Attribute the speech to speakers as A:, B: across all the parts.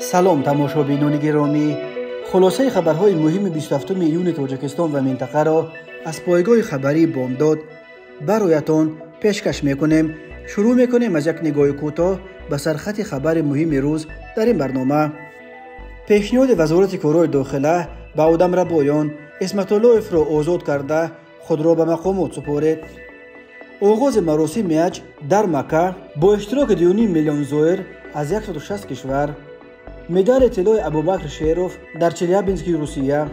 A: سلام تماشابینان گرامی خلاصه خبرهای مهم 27 میلیون تاجکستان و منطقه را از پایگاه خبری بامداد برایتان پیشکش میکنیم شروع میکنیم از یک نگاه کوتاه به سرخط خبر مهم روز در این برنامه پیشنهاد وزارت کارهای داخله به آدم ربایان اسمت الله را آزاد کرده خود را به مقامات سپارید آغاز مراسی میچ در مکه با اشتراک دیونی میلیون زویر از 160 کشور. مدار اطلاع ابو بکر شیروف در چلیابینسکی روسیه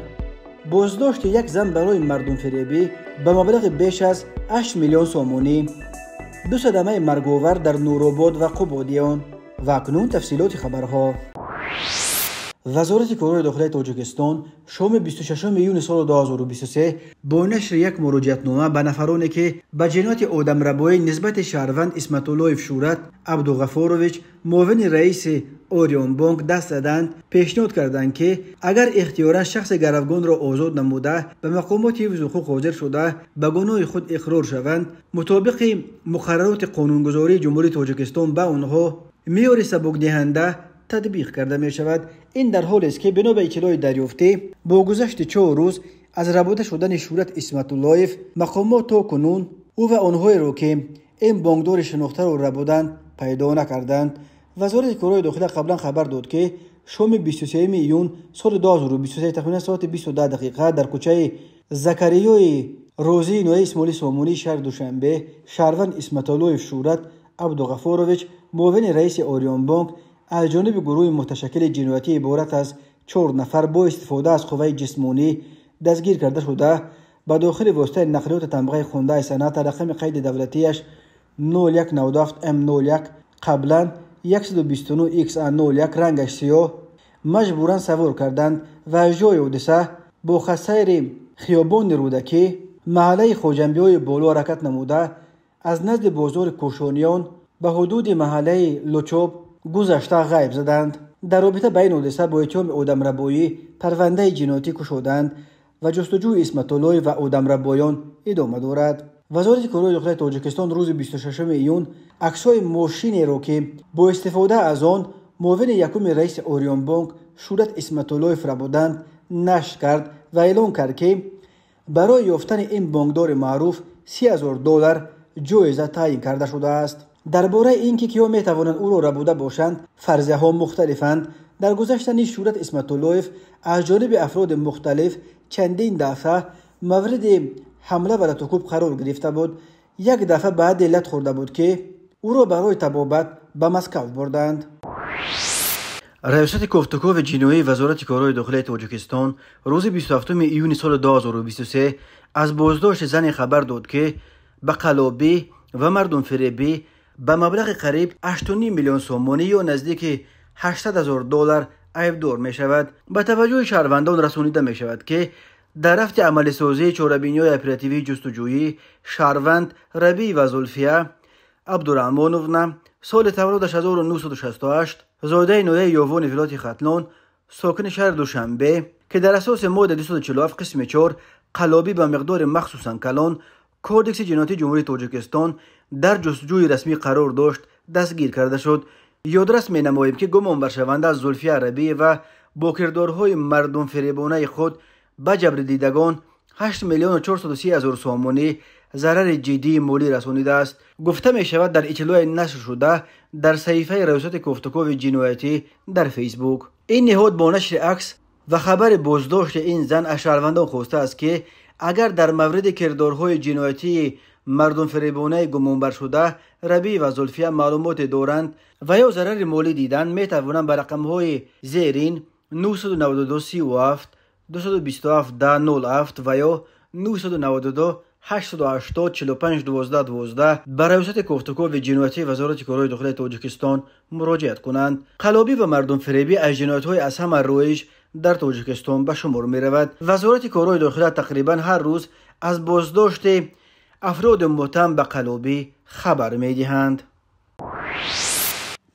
A: بازداشت یک زن برای مردم فریبی به مبلغ بیش از 8 میلیون سومونی دو صدمه مرگوور در نوروباد و قبودیان و اکنون تفصیلات خبرها وزارت کارهای داخلی تاجیکستان شام 26 میون سال 2023 با نشر یک مراجعتنامه به نفرانی که به جنایت ربایی نسبت شهروند اسمت الله شورت عبدالغفارویچ موون رئیس اوریون بانک دست دادند پیشنهاد کردند که اگر اختیارا شخص گرفگان را آزاد نموده به مقامات حفظ حقوق حاضر شده به گناه خود اقرار شوند مطابق مقررات قانونگذاری جمهوری تاجیکستان به آنها میار سبک دهنده تطبیق کرده می شود این در حال است که بنا به اطلاع دریافته با گذشت چهار روز از ربوده شدن شورت اسمت اللهیف مقامات تا کنون او و آنهایی رو که این بانکدار شناخته را ربودند پیدا نکردند وزارت کارهای داخله قبلا خبر داد که شام 23 میون سال 2023 تقریبا ساعت 22 دقیقه در کوچه زکریای روزی نوی اسمالی سامونی شهر دوشنبه شهروند اسمتالویف شورت عبدالغفارویچ معاون رئیس آریان بانک аз ҷониби гурӯҳи муташаккили ҷиноятӣ иборат аз чор нафар бо истифода аз қувваи ҷисмонӣ дастгир карда шуда ба дохили воситаи нақлиёти тамғаи хундаи санъат та рақами қайди давлатияш 0197 м01 қаблан 129 xa01 рангаш сиёҳ маҷбуран савор карданд ва аз ҷои ҳодиса бо хассайри хиёбони рӯдакӣ маҳаллаи хоҷанбиҳои боло ҳаракат намуда аз назди бозори кӯшониён ба ҳудуди маҳаллаи лучоб گذشته غیب زدند در رابطه بین اودسا با اتهام اودم ربایی پرونده جنایی کشودند و جستجو اسمت و اودم ربایان ادامه دارد وزارت کارای داخلی تاجکستان روز 26 ایون اکسای ماشین را که با استفاده از آن معاون یکم رئیس اوریون بانک شورت اسمت الله را بودند نش کرد و اعلام کرد که برای یافتن این بانکدار معروف 30000 دلار جایزه تعیین کرده شده است در اینکه این که کیا میتوانند او را ربوده باشند فرضیه ها مختلفند در گذشتنی شورت اسمت از جانب افراد مختلف چندین دفعه مورد حمله و تکوب قرار گرفته بود یک دفعه بعد دلت خورده بود که او را برای تبابت به مسکو بردند رئیسات کفتکو و جنوی وزارت کارای داخلی تاجکستان روز 27 ایون سال 2023 از بازداشت زن خبر داد که به قلابی و مردم فریبی به مبلغ قریب 8.5 میلیون سومونی یا نزدیک 800 هزار دلار عیب دور می شود به توجه شهروندان رسانیده می شود که در رفت عمل سازی چوربینی های اپراتیوی جستجویی شهروند ربی و زلفیه عبدالرحمانوونا سال تولد 1968 زاده نوی یوون ولایت ختلون ساکن شهر دوشنبه که در اساس ماده 247 قسم 4 قلابی به مقدار مخصوصا کلون کودکس جنایتی جمهوری تاجیکستان در جستجوی رسمی قرار داشت دستگیر کرده شد یادرس می نماییم که گمان برشونده از زلفی عربی و باکردارهای مردم فریبانه خود به جبر دیدگان 8 میلیون و 430 هزار سامانی ضرر جدی مولی رسانیده است گفته می شود در اطلاع نشر شده در صحیفه ریاست کوفتکوف جنایتی در فیسبوک این نهاد با نشر عکس و خبر بازداشت این زن از شهروندان خواسته است که اگر در مورد کردارهای جنایتی مردم فریبونه گمونبر شده ربی و زلفیه معلومات دارند و یا ضرر مالی دیدن می توانند به رقم های زیرین 992 37 227 07 و یا 992 880 وسط کفتکو و جنویتی وزارت کارای داخلی توجکستان مراجعت کنند قلابی و مردم فریبی از جنویت های از همه رویش در توجکستان به شمار می رود وزارت کارای داخلی تقریبا هر روز از بازداشت افراد متهم به قلوبی خبر می دهند.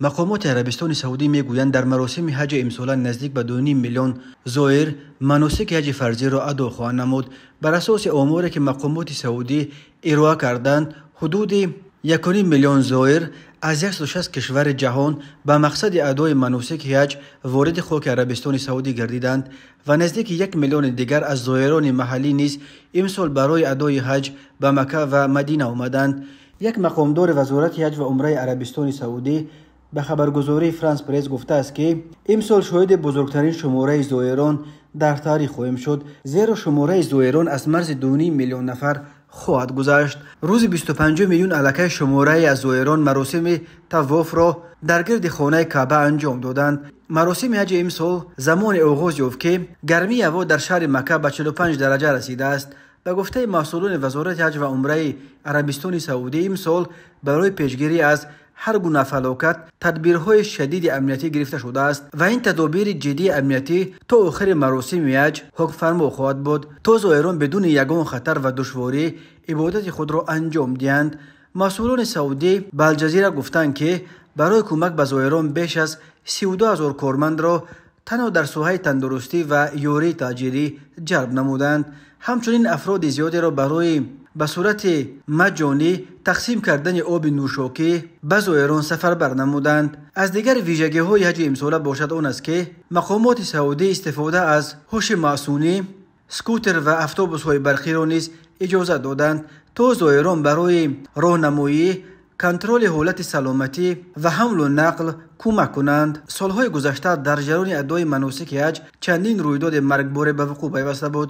A: مقامات عربستان سعودی می گویند در مراسم حج امسالا نزدیک به 2.5 میلیون زائر مناسک حج فرضی را ادا خواهند نمود بر اساس آماری که مقامات سعودی ارائه کردند حدود 1.5 میلیون زائر از 160 کشور جهان به مقصد ادای مناسک حج وارد خاک عربستان سعودی گردیدند و نزدیک یک میلیون دیگر از زائران محلی نیز امسال برای ادای حج به مکه و مدینه آمدند یک مقامدار وزارت حج و عمره عربستان سعودی به خبرگزاری فرانس گفته است که امسال شاید بزرگترین شماره زائران در تاریخ خواهیم شد زیرا شماره زائران از مرز دونی میلیون نفر خواهد گذشت روز 25 میلیون علکه شماره از زویران مراسم تواف را در گرد خانه کعبه انجام دادند مراسم حج امسال زمان آغاز یافت که گرمی هوا در شهر مکه به 45 درجه رسیده است به گفته مسئولان وزارت حج و عمره عربستان سعودی امسال برای پیشگیری از هر گونه فلاکت تدبیرهای شدید امنیتی گرفته شده است و این تدابیر جدی امنیتی تا آخر مراسم یج حکم فرما خواهد بود تا زائران بدون یگان خطر و دشواری عبادت خود را انجام دهند مسئولان سعودی به الجزیره گفتند که برای کمک به زائران بیش از 32 هزار کارمند را تنها در سوهای تندرستی و یوری تاجری جلب نمودند همچنین افراد زیادی را برای به صورت مجانی تقسیم کردن آب نوشاکی به زایران سفر برنمودند از دیگر ویژگی های حج امساله باشد آن است که مقامات سعودی استفاده از هوش معصونی سکوتر و افتوبوس های برخی را نیز اجازه دادند تا زایران برای راهنمایی контроли ҳолати саломатӣ ва ҳамлу нақл кӯмак кунанд солҳои гузашта дар ҷараёни адои маносики ҳаҷ чандин рӯйдоди маргборе ба вуқӯъ пайваста буд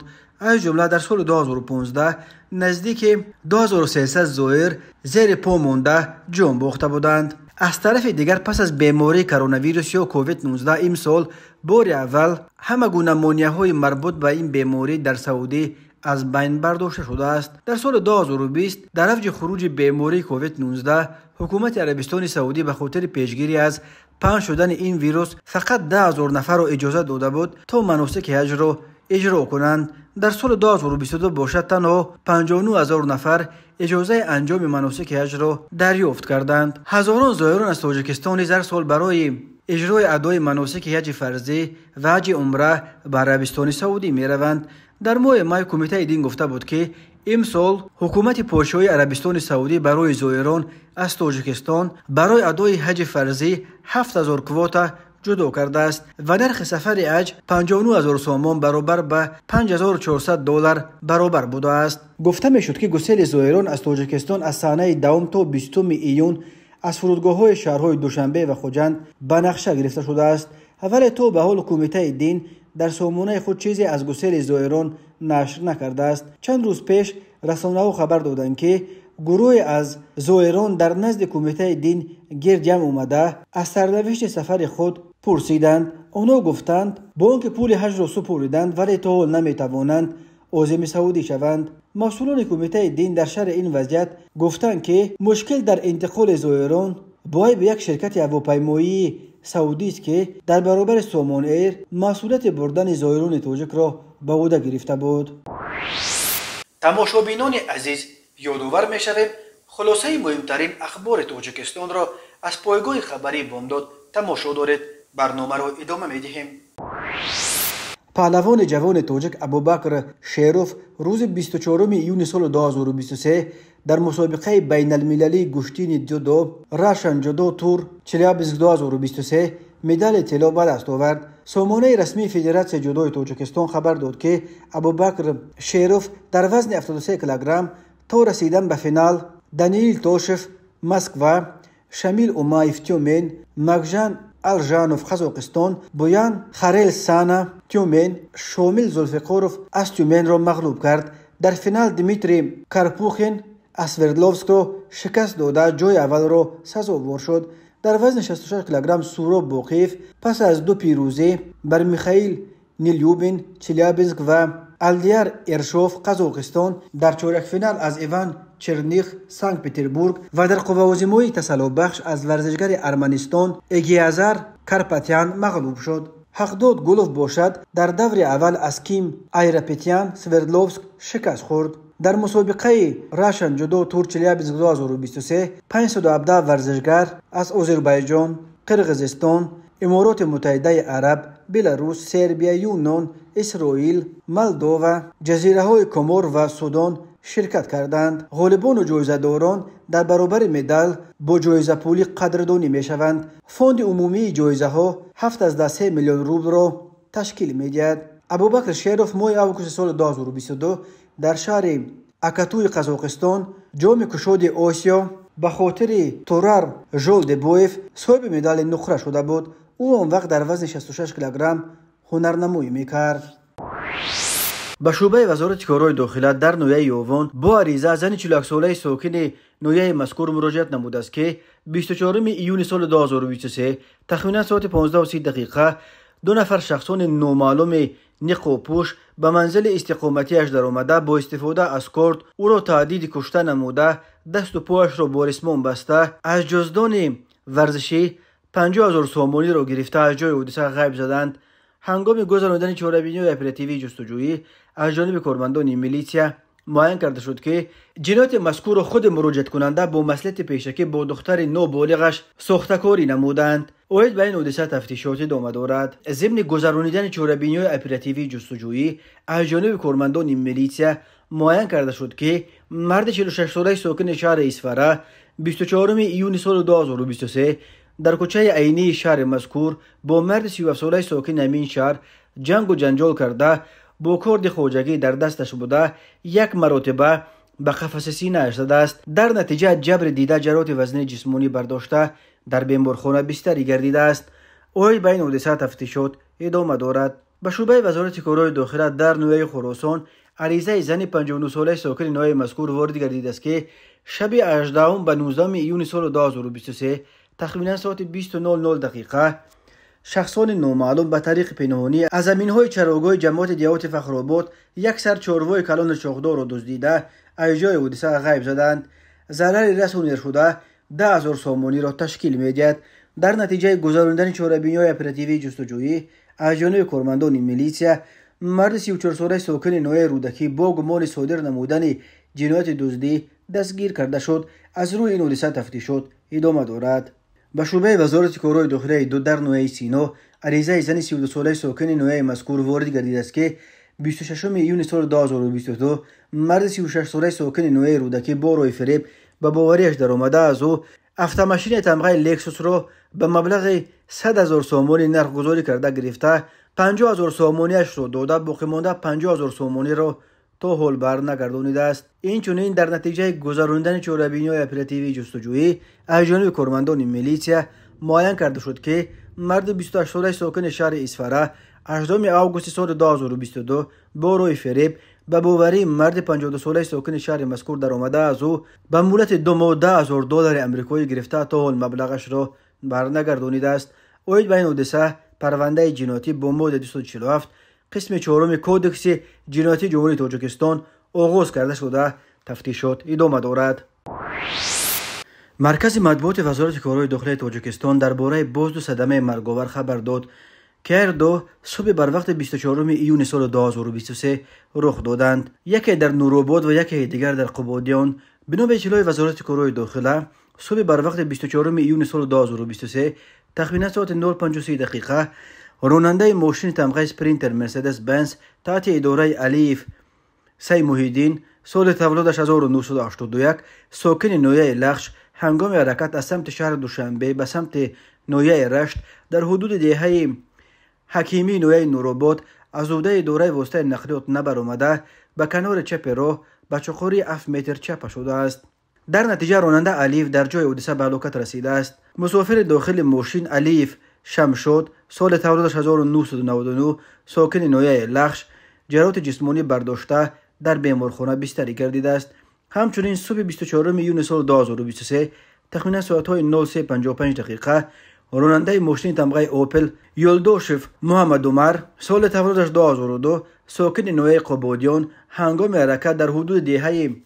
A: аз ҷумла дар соли 2015 наздики 2300 зоир зери по монда ҷон бохта буданд аз тарафи дигар пас аз бемории коронавирус ё covid-19 имсол бори аввал ҳама гуна монияҳои марбут ба ин беморӣ дар саудӣ از بین برداشته شده است در سال 2020 در اوج خروج بیماری کووید 19 حکومت عربستان سعودی به خاطر پیشگیری از پنج شدن این ویروس فقط 10000 نفر را اجازه داده بود تا مناسک حج را اجرا کنند در سال 2022 باشد تنها 59000 نفر اجازه انجام مناسک حج را دریافت کردند هزاران زایران از تاجیکستان در سال برای اجرای ادای مناسک حج فرضی و حج عمره به عربستان سعودی می در ماه مای کمیته دین گفته بود که امسال حکومت پادشاهی عربستان سعودی برای زائران از تاجیکستان برای ادای حج فرضی 7000 کوتا جدا کرده است و نرخ سفر اج 59000 سومان برابر به 5400 دلار برابر بوده است گفته می شد که گسیل زائران از تاجیکستان از سانه دوم تا 20 ایون از های شهرهای دوشنبه و خوجند به نقشه گرفته شده است اول تو به حال کمیته دین در سامونه خود چیزی از گسیل زائران نشر نکرده است چند روز پیش رسانه ها خبر دادند که گروه از زائران در نزد کمیته دین گرد جمع اومده از سرنوشت سفر خود پرسیدند اونا گفتند با که پول حج را سپوریدند ولی تا حال نمیتوانند عازم سعودی شوند مسئولان کمیته دین در شهر این وضعیت گفتند که مشکل در انتقال زایران باید به یک شرکت هواپیمایی سعودی است که در برابر سامان ایر مسئولیت بردن زایران توجک را به عهده گرفته بود تماشابینان عزیز یادآور میشویم خلاصه مهمترین اخبار توجکستان را از پایگاه خبری بامداد تماشا دارید برنامه را ادامه میدهیم паҳлавони ҷавони тоҷик абубакр шеров рӯзи 24 июни соли 2023 дар мусобиқаи байналмилалии гӯштини дюдо рашан ҷудо тур челябинск 2023 медали тилло ба даст овард сомонаи расмии федератсияи ҷудои тоҷикистон хабар дод ки абубакр шеров дар вазни 83 килограмм то расидан ба финал даниил тошев москва шамил умаев тюмен макжан الژانوف قزاقستان بویان خریل سانا تیومین شومیل زولفقوروف از تیومین را مغلوب کرد در فینال دمیتری کارپوخین اسوردلوفسک رو شکست داده جای اول رو سزاوار شد در وزن 66 کیلوگرم سورو بوخیف پس از دو پیروزی بر میخائیل نیلیوبین چلیابینسک و الدیار ارشوف قزاقستان در چورک فینال از ایوان چرنیخ سانک پیتربورگ و در قواوزموی تسلو بخش از ورزشگر ارمنستان اگیازر کارپاتیان مغلوب شد حقداد گلوف باشد در دور اول از کیم ایرپیتیان سوردلوفسک شکست خورد در مسابقه راشن جودو تور چلیابز 2023 517 ورزشگر از آذربایجان، قرغزستان، امارات متحده عرب، بلاروس، سربیا، یونان، اسرائیل، مالدوا، جزیره های کمور و سودان ширкат карданд ғолибону ҷоизадорон дар баробари медал бо ҷоизапулӣ қадрдонӣ мешаванд фонди умумии ҷоизаҳо 73 миллион рубро ташкил медиҳад абубакр шеров моҳи августи соли 2022 дар шаҳри акатуи қазоқистон ҷоми кушоди осиё ба хотири турар жолдебоев соҳиби медали нуқра шуда буд ӯ он вақт дар вазни 66 кг ҳунарнамоӣ мекард با شعبه وزارت کارای داخلی در نویه یوان با عریضه از این چلک ساله ساکن نویه مسکور مراجعت نمود است که 24 ایون سال 2023 تخمینا ساعت 15 و 30 دقیقه دو نفر شخصان نومالوم نق و پوش به منزل استقامتی در آمده با استفاده از کارت، او را تعدید کشته نموده دست و پوش را بارسمان بسته از جزدان ورزشی 50 هزار سامانی را گرفته از جای عدیسه غیب زدند هنگام گزرانده چهاره و اپراتیوی جستجویی از جانب کارمندان میلیسیا معین کرده شد که جنایت مذکور خود مروجت کننده با مسئلت پیشکی با دختر نو بالغش ساختکاری نمودند اوید به این حادثه تفتیشات ادامه دارد ضمن گذرانیدن چورهبینیهای اپراتیوی جستجویی از جانب کارمندان میلیسیا معین کرده شد که مرد 46 ساله ساکن شهر اسفره 24 ایون سال 2023 در کوچه عینی شهر مذکور با مرد 37 ساله ساکن همین شهر جنگ و جنجال کرده با کرد خوجگی در دستش بوده یک مرتبه به قفص سینه اش است در نتیجه جبر دیده جرات وزن جسمانی برداشته در بیمارخانه بستری گردیده است او بین حادثه تفتیشات ادامه دارد به شعبه وزارت کارای داخله در نوای خراسان عریضه زن 59 ساله ساکن نوی مذکور وارد گردید است که شب 18 به 19 ایون سال 2023 تخمینا ساعت 20:00 دقیقه шахсони номаълум ба тариқи пинҳонӣ аз заминҳои чарогоҳи ҷамоати деҳоти фахрубод як сар чорвои калони чоғдорро дуздида аз ҷои ҳодиса ғайб заданд зарари расонершуда да ҳазор сомониро ташкил медиҳад дар натиҷаи гузаронидани чорабиниҳои оперативии ҷустуҷӯӣ аз ҷониби кормандони милисия марди сичорсолаи сокини ноҳияи рӯдакӣ бо гумони содир намудани ҷинояти дуздӣ дастгир карда шуд аз рӯи ин ҳодиса тафтишот идома дорад ба шӯъбаи вазорати корҳои дохилаи ду дар ноҳияи сино аризаи зани сидусолаи сокини ноҳияи мазкур ворид гардидааст ки 26 июни соли 2022 марди 36-солаи сокини ноҳияи рӯдакӣ бо рои фиреб ба бовариаш даромада аз ӯ автомашини тамғаи лексусро ба маблағи 100 0 сомони нархгузорӣ карда гирифта 50 0 сомонияшро дода боқӣмонда 50 0 сомониро تا حال بر نگردانیده است این چونین در نتیجه گذراندن چوربینی های اپراتیوی جستجویی از جانب کارمندان میلیسیا معین کرده شد که مرد 28 ساله ساکن شهر اسفره 18 آگوست سال 2022 با روی فریب به باوری مرد 52 ساله ساکن شهر مذکور اومده از او به مولت دو ماه هزار دلار امریکایی گرفته تا حال مبلغش را برنگردانیده است اوید به این حادثه پرونده جناتی با ماده 247 قسم چهارم کودکس جنایتی جمهوری تاجیکستان آغاز کرده شده تفتیشات ادامه دارد مرکز مطبوعات وزارت کارهای داخلی تاجیکستان درباره باز دو صدمه مرگاور خبر داد که هر دو صبح بر وقت 24 ایون سال 2023 رخ دادند یکی در نوروباد و یکی دیگر در قبادیان بنا به اطلاع وزارت کارهای داخله صبح بر وقت 24 ایون سال 2023 تخمینا ساعت 9:53 دقیقه ронандаи мошини тамғаи спринтер мерседес бенс таҳти идораи алиев сай муҳиддин соли тавлодаш 1981 сокини ноҳияи лахш ҳангоми ҳаракат аз самти шаҳри душанбе ба самти ноҳияи рашт дар ҳудуди деҳаи ҳакимии ноҳияи нуробод аз удаи идораи воситаи нақлиёт набаромада ба канори чапи роҳ ба чуқури аф метр чапа шудааст дар натиҷа ронанда алиев дар ҷои ҳодиса ба ҳалокат расидааст мусофири дохили мошин алиев شد، سال تولدش 1999 ساکن نویه لخش جرات جسمانی برداشته در بیمارخانه بیستری کردید است همچنین صبح 24 میون سال 2023 تخمینا ساعت های 0355 دقیقه راننده ماشین تمغه اوپل یولدوشف محمد عمر سال تولدش 2002 ساکن نویه قبادیان هنگام حرکت در حدود دهه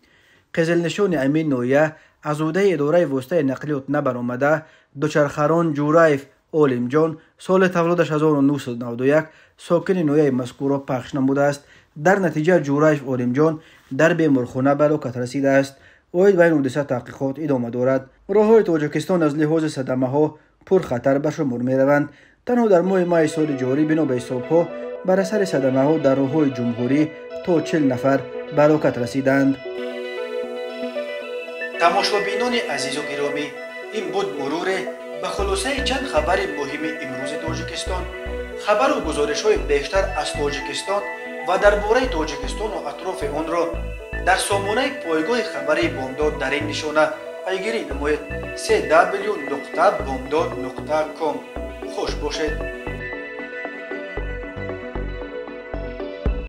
A: قزلنشان امین نویه از اوده اداره وسطه نقلیات اومده، دوچرخران جورایف олимҷон соли тавлодаш 1991 сокини ноҳияи мазкурро пахш намудааст дар натиҷа ҷураев олимҷон дар беморхона ба локат расидааст оид ба ин ҳодиса таҳқиқот идома дорад роҳҳои тоҷикистон аз лиҳози садамаҳо пурхатар ба шумор мераванд танҳо дар моҳи майи соли ҷорӣ бино ба ҳисобҳо бар асари садамаҳо дар роҳҳои ҷумҳурӣ то чил нафар ба локат расиданд тамошобинони азизу гиромӣ ин буд муруре ба хулосаи чанд хабари муҳими имрӯзи тоҷикистон хабару гузоришҳои бештар аз тоҷикистон ва дар бораи тоҷикистону атрофи онро дар сомонаи пойгоҳи хабари бомдод дар ин нишона пайгирӣ намоед cw бомдод ком хуш бошед